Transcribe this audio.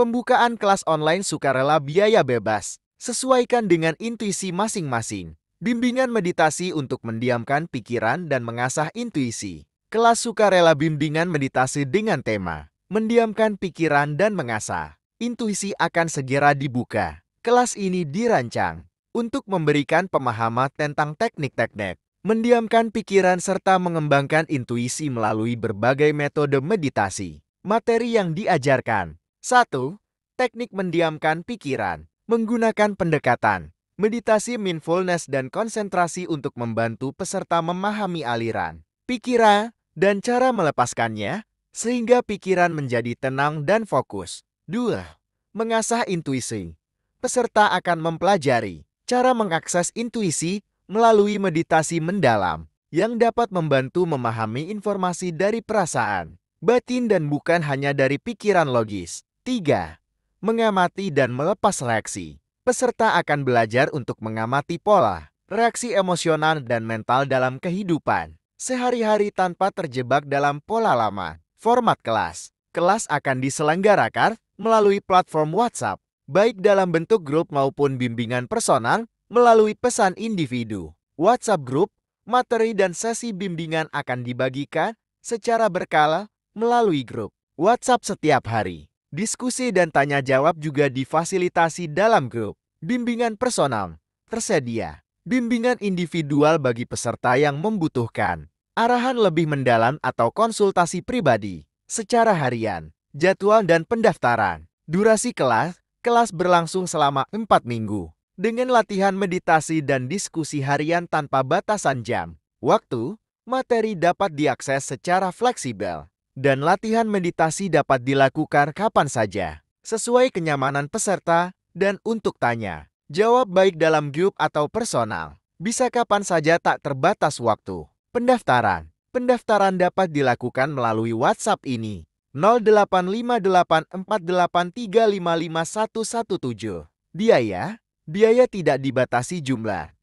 Pembukaan kelas online sukarela biaya bebas. Sesuaikan dengan intuisi masing-masing. Bimbingan meditasi untuk mendiamkan pikiran dan mengasah intuisi. Kelas sukarela bimbingan meditasi dengan tema mendiamkan pikiran dan mengasah. Intuisi akan segera dibuka. Kelas ini dirancang untuk memberikan pemahaman tentang teknik-teknik, mendiamkan pikiran serta mengembangkan intuisi melalui berbagai metode meditasi. Materi yang diajarkan 1. Teknik mendiamkan pikiran menggunakan pendekatan, meditasi mindfulness dan konsentrasi untuk membantu peserta memahami aliran, pikiran, dan cara melepaskannya, sehingga pikiran menjadi tenang dan fokus. 2. Mengasah intuisi. Peserta akan mempelajari cara mengakses intuisi melalui meditasi mendalam yang dapat membantu memahami informasi dari perasaan, batin dan bukan hanya dari pikiran logis. 3. Mengamati dan melepas reaksi. Peserta akan belajar untuk mengamati pola, reaksi emosional dan mental dalam kehidupan sehari-hari tanpa terjebak dalam pola lama. Format kelas. Kelas akan diselenggarakan melalui platform WhatsApp, baik dalam bentuk grup maupun bimbingan personal melalui pesan individu. WhatsApp grup, materi dan sesi bimbingan akan dibagikan secara berkala melalui grup WhatsApp setiap hari. Diskusi dan tanya jawab juga difasilitasi dalam grup. Bimbingan personal tersedia. Bimbingan individual bagi peserta yang membutuhkan. Arahan lebih mendalam atau konsultasi pribadi secara harian. Jadwal dan pendaftaran. Durasi kelas, kelas berlangsung selama 4 minggu dengan latihan meditasi dan diskusi harian tanpa batasan jam, waktu, materi dapat diakses secara fleksibel dan latihan meditasi dapat dilakukan kapan saja, sesuai kenyamanan peserta dan untuk tanya. Jawab baik dalam grup atau personal. Bisa kapan saja tak terbatas waktu. Pendaftaran. Pendaftaran dapat dilakukan melalui WhatsApp ini. 085848355117. Biaya. Biaya tidak dibatasi jumlah.